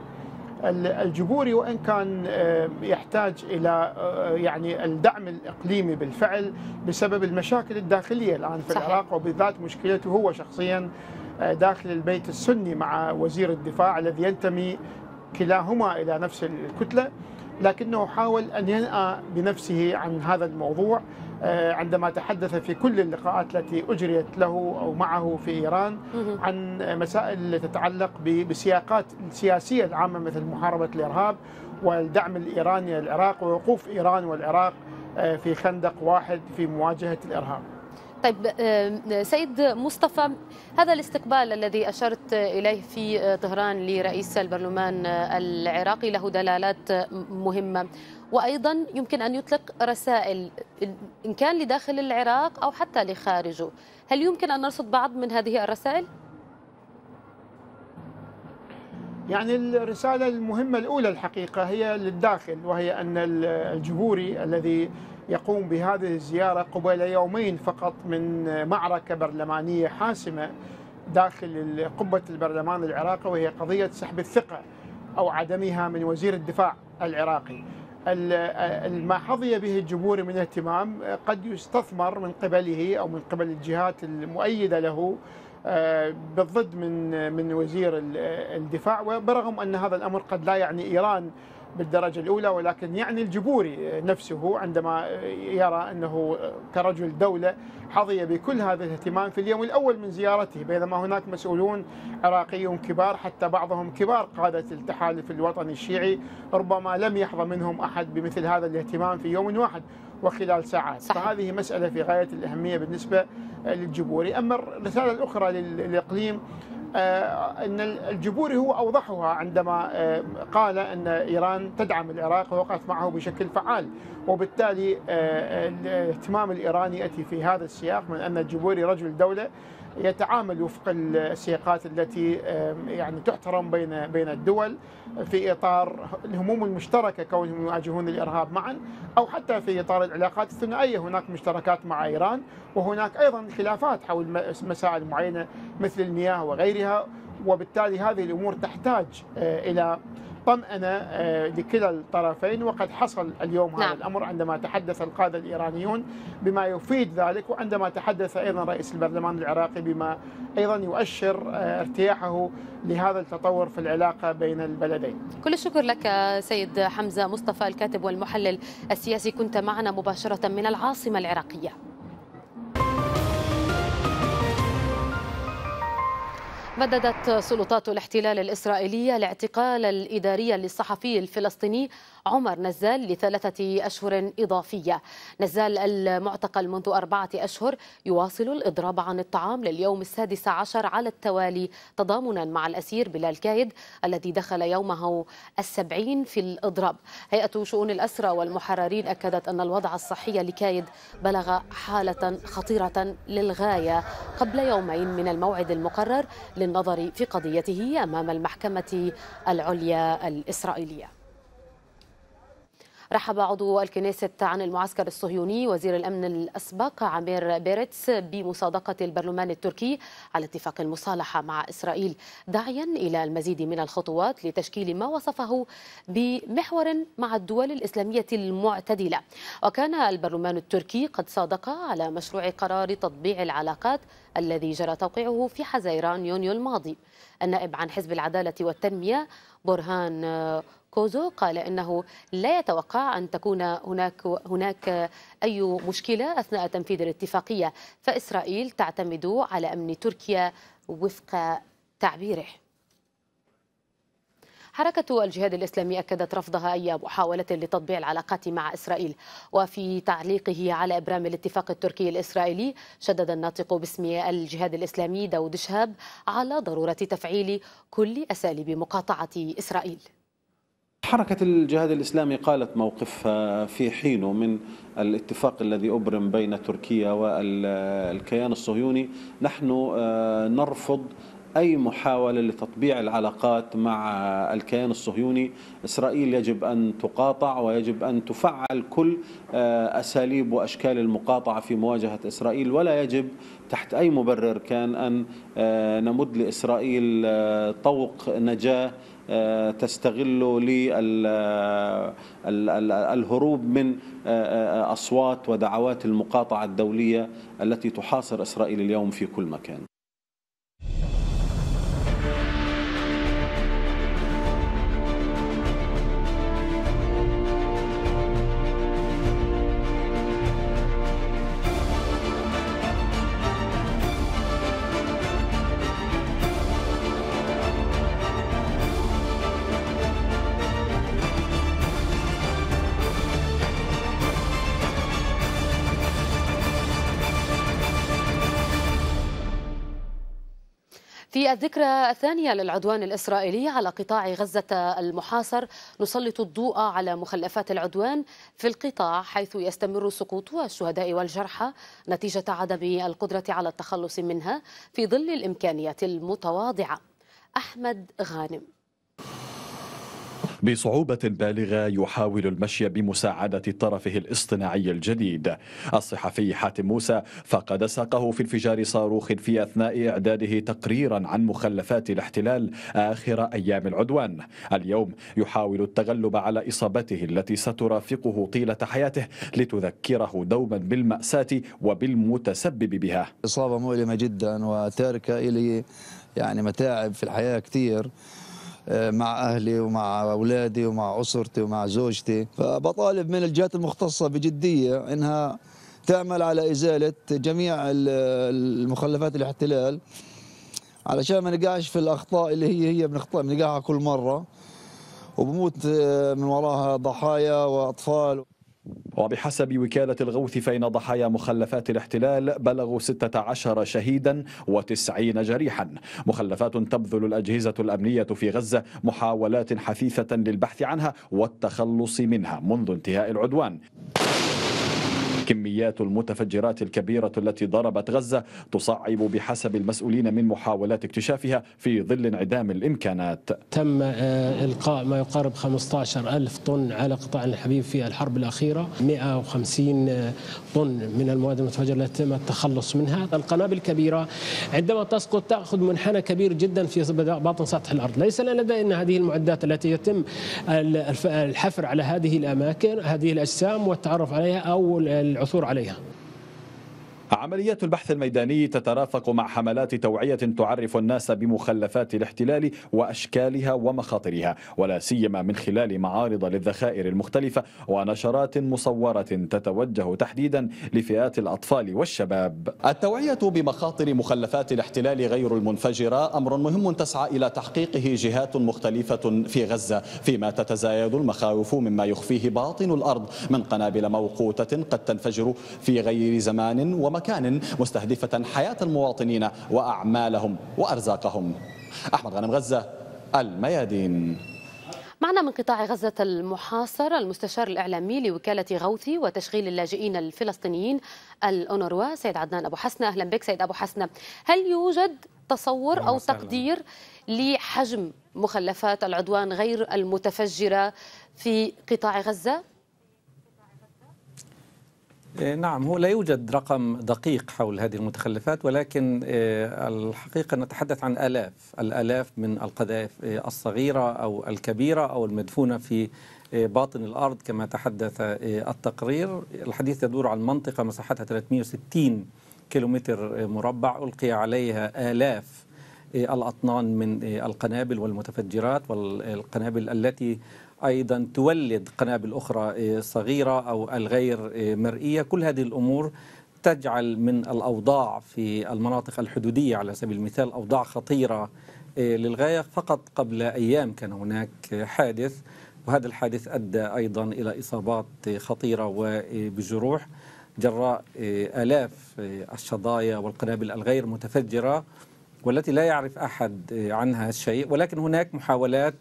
الجبوري وان كان آه، يحتاج الى آه، يعني الدعم الاقليمي بالفعل بسبب المشاكل الداخليه الان في صحيح. العراق وبالذات مشكلته هو شخصيا آه، داخل البيت السني مع وزير الدفاع الذي ينتمي كلاهما الى نفس الكتله لكنه حاول ان ينأى بنفسه عن هذا الموضوع آه، عندما تحدث في كل اللقاءات التي أجريت له أو معه في إيران عن مسائل تتعلق بسياقات السياسية العامة مثل محاربة الإرهاب والدعم الإيراني للعراق ووقوف إيران والعراق آه، في خندق واحد في مواجهة الإرهاب طيب آه، سيد مصطفى هذا الاستقبال الذي أشرت إليه في طهران لرئيس البرلمان العراقي له دلالات مهمة وأيضا يمكن أن يطلق رسائل إن كان لداخل العراق أو حتى لخارجه هل يمكن أن نرصد بعض من هذه الرسائل؟ يعني الرسالة المهمة الأولى الحقيقة هي للداخل وهي أن الجهوري الذي يقوم بهذه الزيارة قبل يومين فقط من معركة برلمانية حاسمة داخل قبة البرلمان العراقي وهي قضية سحب الثقة أو عدمها من وزير الدفاع العراقي ما حظي به الجمهور من اهتمام آه، قد يستثمر من قبله او من قبل الجهات المؤيده له آه، بالضد من آه، من وزير الدفاع وبرغم ان هذا الامر قد لا يعني ايران بالدرجة الأولى ولكن يعني الجبوري نفسه عندما يرى أنه كرجل دولة حظي بكل هذا الاهتمام في اليوم الأول من زيارته بينما هناك مسؤولون عراقيون كبار حتى بعضهم كبار قادة التحالف الوطني الشيعي ربما لم يحظى منهم أحد بمثل هذا الاهتمام في يوم واحد وخلال ساعات صحيح. فهذه مسألة في غاية الأهمية بالنسبة للجبوري أما الرسالة الأخرى للإقليم آه، أن الجبوري هو أوضحها عندما آه، قال أن إيران تدعم العراق ووقعت معه بشكل فعال وبالتالي آه، الاهتمام الإيراني يأتي في هذا السياق من أن الجبوري رجل دولة يتعامل وفق السياقات التي يعني تحترم بين بين الدول في اطار الهموم المشتركه كونهم يواجهون الارهاب معا او حتى في اطار العلاقات الثنائيه هناك مشتركات مع ايران وهناك ايضا خلافات حول مسائل معينه مثل المياه وغيرها وبالتالي هذه الامور تحتاج آه، الى طمأنة آه، لكلا الطرفين وقد حصل اليوم نعم. هذا الأمر عندما تحدث القادة الإيرانيون بما يفيد ذلك وعندما تحدث أيضا رئيس البرلمان العراقي بما أيضا يؤشر آه، ارتياحه لهذا التطور في العلاقة بين البلدين كل الشكر لك سيد حمزة مصطفى الكاتب والمحلل السياسي كنت معنا مباشرة من العاصمة العراقية مددت سلطات الاحتلال الإسرائيلية الاعتقال الإداري للصحفي الفلسطيني عمر نزال لثلاثة أشهر إضافية نزال المعتقل منذ أربعة أشهر يواصل الإضراب عن الطعام لليوم السادس عشر على التوالي تضامنا مع الأسير بلال كايد الذي دخل يومه السبعين في الإضراب هيئة شؤون الأسرى والمحررين أكدت أن الوضع الصحي لكايد بلغ حالة خطيرة للغاية قبل يومين من الموعد المقرر للنظر في قضيته أمام المحكمة العليا الإسرائيلية رحب عضو الكنيسة عن المعسكر الصهيوني وزير الأمن الأسبق عمير بيرتس بمصادقة البرلمان التركي على اتفاق المصالحة مع إسرائيل داعيا إلى المزيد من الخطوات لتشكيل ما وصفه بمحور مع الدول الإسلامية المعتدلة وكان البرلمان التركي قد صادق على مشروع قرار تطبيع العلاقات الذي جرى توقيعه في حزيران يونيو الماضي النائب عن حزب العدالة والتنمية برهان كوزو قال انه لا يتوقع ان تكون هناك هناك اي مشكله اثناء تنفيذ الاتفاقيه فاسرائيل تعتمد على امن تركيا وفق تعبيره حركة الجهاد الإسلامي أكدت رفضها أي محاولة لتطبيع العلاقات مع إسرائيل وفي تعليقه على إبرام الاتفاق التركي الإسرائيلي شدد الناطق باسم الجهاد الإسلامي داود شهاب على ضرورة تفعيل كل أساليب مقاطعة إسرائيل حركة الجهاد الإسلامي قالت موقفها في حينه من الاتفاق الذي أبرم بين تركيا والكيان الصهيوني نحن آه، نرفض أي محاولة لتطبيع العلاقات مع الكيان الصهيوني إسرائيل يجب أن تقاطع ويجب أن تفعل كل آه، أساليب وأشكال المقاطعة في مواجهة إسرائيل ولا يجب تحت أي مبرر كان أن آه، نمد لإسرائيل طوق نجاة تستغله للهروب من آه، آه، أصوات ودعوات المقاطعة الدولية التي تحاصر إسرائيل اليوم في كل مكان في الذكرى الثانية للعدوان الإسرائيلي على قطاع غزة المحاصر نسلط الضوء على مخلفات العدوان في القطاع حيث يستمر سقوط الشهداء والجرحى نتيجة عدم القدرة على التخلص منها في ظل الإمكانيات المتواضعة أحمد غانم بصعوبة بالغة يحاول المشي بمساعدة طرفه الاصطناعي الجديد الصحفي حاتم موسى فقد ساقه في انفجار صاروخ في أثناء إعداده تقريرا عن مخلفات الاحتلال آخر أيام العدوان اليوم يحاول التغلب على إصابته التي سترافقه طيلة حياته لتذكره دوما بالمأساة وبالمتسبب بها إصابة مؤلمة جدا وتاركة إلي يعني متاعب في الحياة كثير مع اهلي ومع اولادي ومع اسرتي ومع زوجتي فبطالب من الجهات المختصه بجديه انها تعمل على ازاله جميع المخلفات الاحتلال علشان ما نقعش في الاخطاء اللي هي هي بنخطا بنقعها كل مره وبموت من وراها ضحايا واطفال وبحسب وكالة الغوث فإن ضحايا مخلفات الاحتلال بلغوا 16 شهيدا و90 جريحا مخلفات تبذل الأجهزة الأمنية في غزة محاولات حثيثة للبحث عنها والتخلص منها منذ انتهاء العدوان الكميات المتفجرات الكبيرة التي ضربت غزة تصعب بحسب المسؤولين من محاولات اكتشافها في ظل انعدام الإمكانات تم آه، إلقاء ما يقارب 15 ألف طن على قطاع الحبيب في الحرب الأخيرة 150 آه، طن من المواد المتفجرة التي تم التخلص منها القنابل الكبيرة عندما تسقط تأخذ منحنى كبير جدا في باطن سطح الأرض ليس لدينا هذه المعدات التي يتم الحفر على هذه الأماكن هذه الأجسام والتعرف عليها أو العثور عليها عمليات البحث الميداني تترافق مع حملات توعية تعرف الناس بمخلفات الاحتلال وأشكالها ومخاطرها ولا سيما من خلال معارض للذخائر المختلفة ونشرات مصورة تتوجه تحديدا لفئات الأطفال والشباب التوعية بمخاطر مخلفات الاحتلال غير المنفجرة أمر مهم تسعى إلى تحقيقه جهات مختلفة في غزة فيما تتزايد المخاوف مما يخفيه باطن الأرض من قنابل موقوتة قد تنفجر في غير زمان ومكان مكان مستهدفة حياة المواطنين وأعمالهم وأرزاقهم أحمد غنم غزة الميادين معنا من قطاع غزة المحاصر المستشار الإعلامي لوكالة غوثي وتشغيل اللاجئين الفلسطينيين الأونروا سيد عدنان أبو حسنة أهلا بك سيد أبو حسنة هل يوجد تصور أو تقدير لحجم مخلفات العدوان غير المتفجرة في قطاع غزة؟ إيه، نعم هو لا يوجد رقم دقيق حول هذه المتخلفات ولكن إيه، الحقيقة نتحدث عن آلاف الآلاف من القذائف إيه، الصغيرة أو الكبيرة أو المدفونة في باطن الأرض كما تحدث التقرير الحديث يدور عن منطقة مساحتها 360 كيلومتر مربع ألقي عليها آلاف الأطنان من القنابل والمتفجرات والقنابل التي أيضا تولد قنابل أخرى إيه، صغيرة أو الغير إيه، مرئية كل هذه الأمور تجعل من الأوضاع في المناطق الحدودية على سبيل المثال أوضاع خطيرة إيه، للغاية فقط قبل أيام كان هناك حادث وهذا الحادث أدى أيضا إلى إصابات خطيرة وبجروح جراء آلاف الشظايا والقنابل الغير متفجرة والتي لا يعرف أحد عنها شيء ولكن هناك محاولات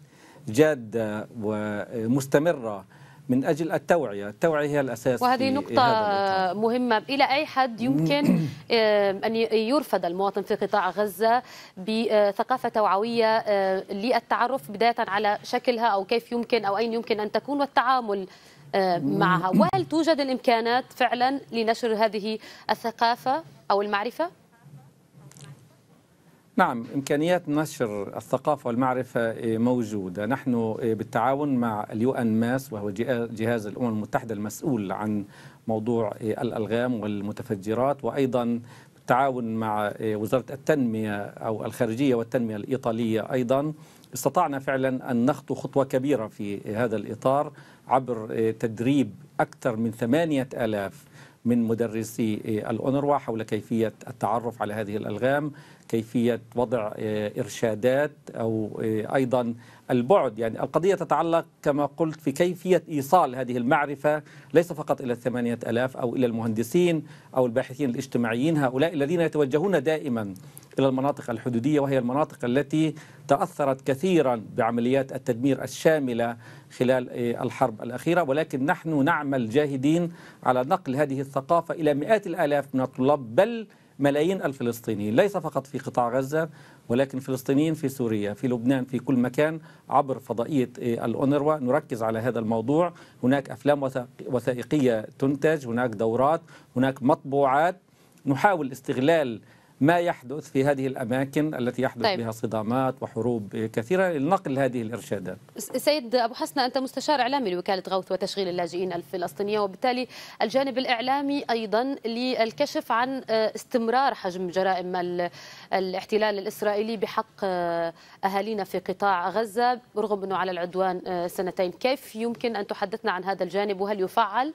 جادة ومستمرة من أجل التوعية التوعية هي الأساس وهذه نقطة مهمة إلى أي حد يمكن آه، أن يرفد المواطن في قطاع غزة بثقافة توعوية آه، للتعرف بداية على شكلها أو كيف يمكن أو أين يمكن أن تكون والتعامل آه، معها وهل توجد الإمكانات فعلا لنشر هذه الثقافة أو المعرفة؟ نعم إمكانيات نشر الثقافة والمعرفة آه، موجودة نحن آه، بالتعاون مع اليو أن ماس وهو جهاز الأمم المتحدة المسؤول عن موضوع آه، الألغام والمتفجرات وأيضا بالتعاون مع وزارة التنمية أو الخارجية والتنمية الإيطالية أيضا استطعنا فعلا أن نخطو خطوة كبيرة في هذا الإطار عبر تدريب أكثر من ثمانية ألاف من مدرسي الأونروا حول كيفية التعرف على هذه الألغام كيفية وضع آه، إرشادات أو آه، أيضا البعد يعني القضية تتعلق كما قلت في كيفية إيصال هذه المعرفة ليس فقط إلى الثمانية ألاف أو إلى المهندسين أو الباحثين الاجتماعيين هؤلاء الذين يتوجهون دائما إلى المناطق الحدودية وهي المناطق التي تأثرت كثيرا بعمليات التدمير الشاملة خلال آه، الحرب الأخيرة ولكن نحن نعمل جاهدين على نقل هذه الثقافة إلى مئات الآلاف من الطلاب بل ملايين الفلسطينيين ليس فقط في قطاع غزة ولكن فلسطينيين في سوريا في لبنان في كل مكان عبر فضائية إيه، الأونروا نركز على هذا الموضوع هناك أفلام وثائقية تنتج هناك دورات هناك مطبوعات نحاول استغلال ما يحدث في هذه الأماكن التي يحدث طيب. بها صدامات وحروب كثيرة لنقل هذه الإرشادات سيد أبو حسن أنت مستشار إعلامي لوكالة غوث وتشغيل اللاجئين الفلسطينية وبالتالي الجانب الإعلامي أيضا للكشف عن آه، استمرار حجم جرائم الاحتلال الإسرائيلي بحق آه، أهالينا في قطاع غزة رغم أنه على العدوان آه، سنتين كيف يمكن أن تحدثنا عن هذا الجانب وهل يفعل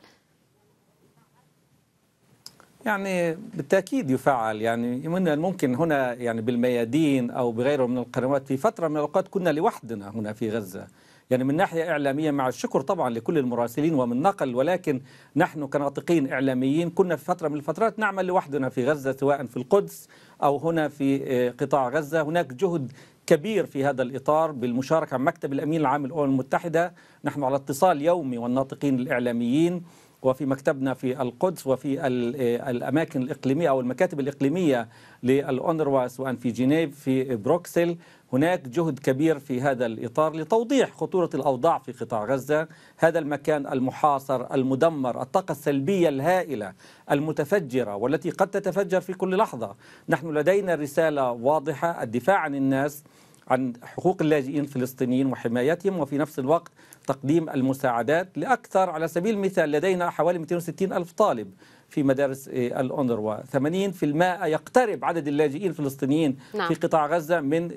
يعني بالتاكيد يفعل يعني من الممكن هنا يعني بالميادين او بغيره من القنوات في فتره من الاوقات كنا لوحدنا هنا في غزه يعني من ناحيه اعلاميه مع الشكر طبعا لكل المراسلين ومن نقل ولكن نحن كناطقين اعلاميين كنا في فتره من الفترات نعمل لوحدنا في غزه سواء في القدس او هنا في آه، قطاع غزه هناك جهد كبير في هذا الإطار بالمشاركة مع مكتب الأمين العام للأمم المتحدة نحن على اتصال يومي والناطقين الإعلاميين وفي مكتبنا في القدس وفي إيه، الأماكن الإقليمية أو المكاتب الإقليمية للأونروا سواء في جنيف في بروكسل هناك جهد كبير في هذا الإطار لتوضيح خطورة الأوضاع في قطاع غزة هذا المكان المحاصر المدمر الطاقة السلبية الهائلة المتفجرة والتي قد تتفجر في كل لحظة نحن لدينا رسالة واضحة الدفاع عن الناس عن حقوق اللاجئين الفلسطينيين وحمايتهم وفي نفس الوقت تقديم المساعدات لأكثر على سبيل المثال لدينا حوالي 260 ألف طالب في مدارس آه، الأونروا 80% يقترب عدد اللاجئين الفلسطينيين نعم. في قطاع غزة من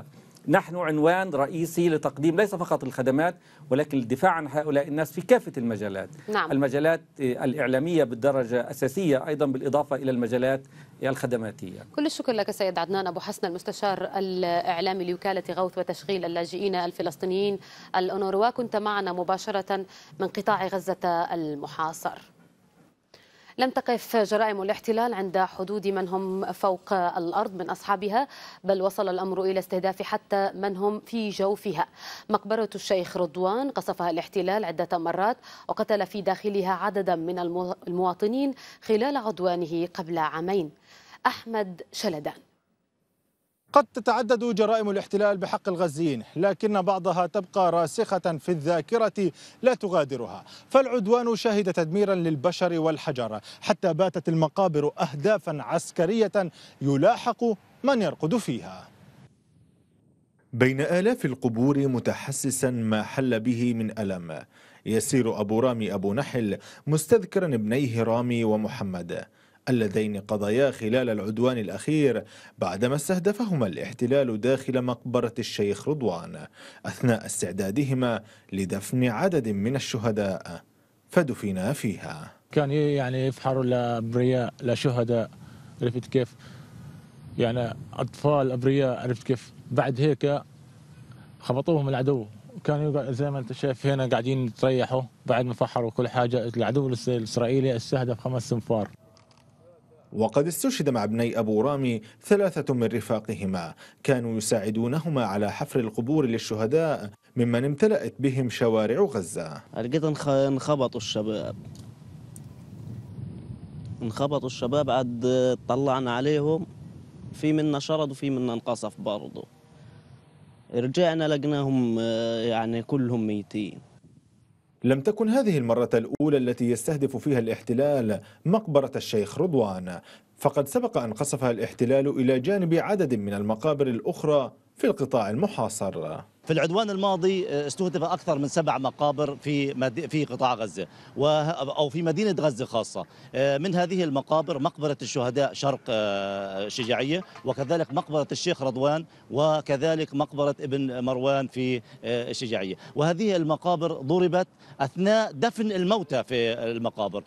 80% نحن عنوان رئيسي لتقديم ليس فقط الخدمات ولكن الدفاع عن هؤلاء الناس في كافة المجالات نعم. المجالات آه، الإعلامية بالدرجة أساسية أيضا بالإضافة إلى المجالات الخدماتية كل الشكر لك سيد عدنان أبو حسن المستشار الإعلامي لوكالة غوث وتشغيل اللاجئين الفلسطينيين الأونروا كنت معنا مباشرة من قطاع غزة المحاصر لم تقف جرائم الاحتلال عند حدود من هم فوق الأرض من أصحابها بل وصل الأمر إلى استهداف حتى من هم في جوفها مقبرة الشيخ رضوان قصفها الاحتلال عدة مرات وقتل في داخلها عددا من المواطنين خلال عدوانه قبل عامين أحمد شلدان قد تتعدد جرائم الاحتلال بحق الغزيين لكن بعضها تبقى راسخة في الذاكرة لا تغادرها فالعدوان شهد تدميرا للبشر والحجر حتى باتت المقابر أهدافا عسكرية يلاحق من يرقد فيها بين آلاف القبور متحسسا ما حل به من ألم يسير أبو رامي أبو نحل مستذكرا ابنيه رامي ومحمد اللذين قضيا خلال العدوان الأخير بعدما استهدفهما الاحتلال داخل مقبرة الشيخ رضوان أثناء استعدادهما لدفن عدد من الشهداء فدفنا فيها كان يعني يفحروا لأبرياء لشهداء عرفت كيف يعني أطفال أبرياء عرفت كيف بعد هيك خبطوهم العدو كانوا زي ما انت شايف هنا قاعدين يتريحوا بعد ما فحروا كل حاجه العدو الاسرائيلي استهدف خمس انفار وقد استشهد مع ابني أبو رامي ثلاثة من رفاقهما كانوا يساعدونهما على حفر القبور للشهداء ممن امتلأت بهم شوارع غزة لقيت انخبطوا الشباب انخبطوا الشباب عد طلعنا عليهم في منا شرد وفي منا انقصف برضه رجعنا لقناهم آه، يعني كلهم ميتين لم تكن هذه المرة الأولى التي يستهدف فيها الاحتلال مقبرة الشيخ رضوان فقد سبق أن قصفها الاحتلال إلى جانب عدد من المقابر الأخرى في القطاع المحاصر في العدوان الماضي آه، استهدف اكثر من سبع مقابر في في قطاع غزه او في مدينه غزه خاصه آه، من هذه المقابر مقبره الشهداء شرق آه، شجاعيه وكذلك مقبره الشيخ رضوان وكذلك مقبره ابن مروان في الشجاعيه وهذه المقابر ضربت اثناء دفن الموتى في المقابر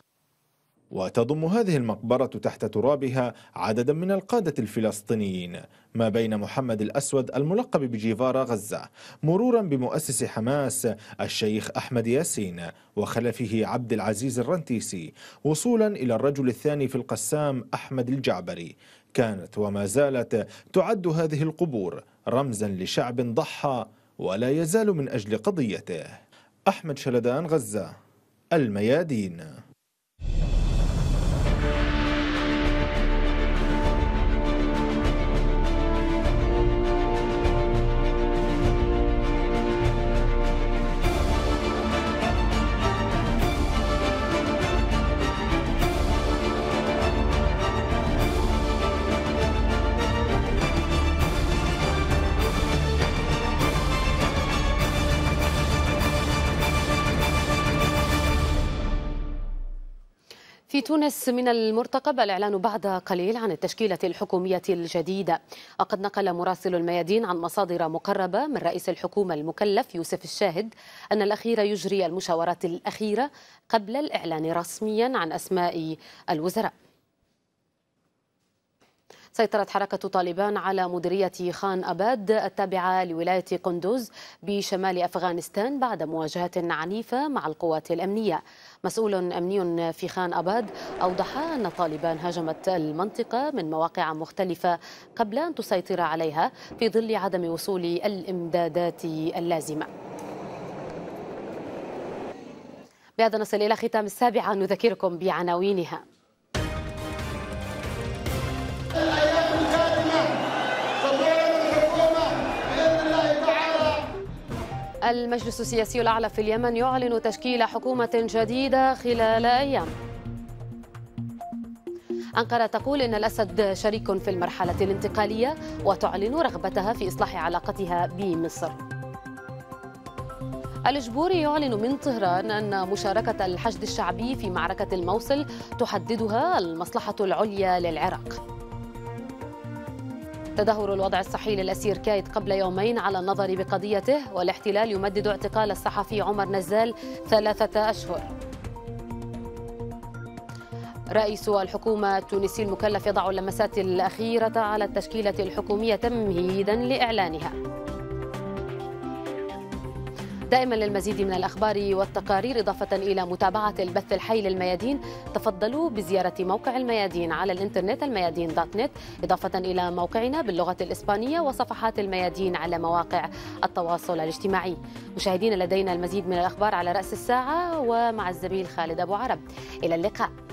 وتضم هذه المقبرة تحت ترابها عددا من القادة الفلسطينيين ما بين محمد الأسود الملقب بجيفارا غزة مرورا بمؤسس حماس الشيخ أحمد ياسين وخلفه عبد العزيز الرنتيسي وصولا إلى الرجل الثاني في القسام أحمد الجعبري كانت وما زالت تعد هذه القبور رمزا لشعب ضحى ولا يزال من أجل قضيته أحمد شلدان غزة الميادين تونس من المرتقب الإعلان بعد قليل عن التشكيلة الحكومية الجديدة وقد نقل مراسل الميادين عن مصادر مقربة من رئيس الحكومة المكلف يوسف الشاهد أن الأخير يجري المشاورات الأخيرة قبل الإعلان رسميا عن أسماء الوزراء سيطرت حركة طالبان على مديرية خان أباد التابعة لولاية قندوز بشمال أفغانستان بعد مواجهة عنيفة مع القوات الأمنية مسؤول أمني في خان أباد أوضح أن طالبان هاجمت المنطقة من مواقع مختلفة قبل أن تسيطر عليها في ظل عدم وصول الإمدادات اللازمة بهذا نصل إلى ختام السابعة نذكركم بعناوينها المجلس السياسي الأعلى في اليمن يعلن تشكيل حكومة جديدة خلال أيام أنقرة تقول إن الأسد شريك في المرحلة الانتقالية وتعلن رغبتها في إصلاح علاقتها بمصر الجبوري يعلن من طهران أن مشاركة الحشد الشعبي في معركة الموصل تحددها المصلحة العليا للعراق تدهور الوضع الصحي للأسير كايد قبل يومين على النظر بقضيته والاحتلال يمدد اعتقال الصحفي عمر نزال ثلاثة أشهر رئيس الحكومة التونسي المكلف يضع اللمسات الأخيرة على التشكيلة الحكومية تمهيدا لإعلانها دائما للمزيد من الأخبار والتقارير إضافة إلى متابعة البث الحي للميادين تفضلوا بزيارة موقع الميادين على الإنترنت الميادين دوت نت إضافة إلى موقعنا باللغة الإسبانية وصفحات الميادين على مواقع التواصل الاجتماعي مشاهدينا لدينا المزيد من الأخبار على رأس الساعة ومع الزميل خالد أبو عرب إلى اللقاء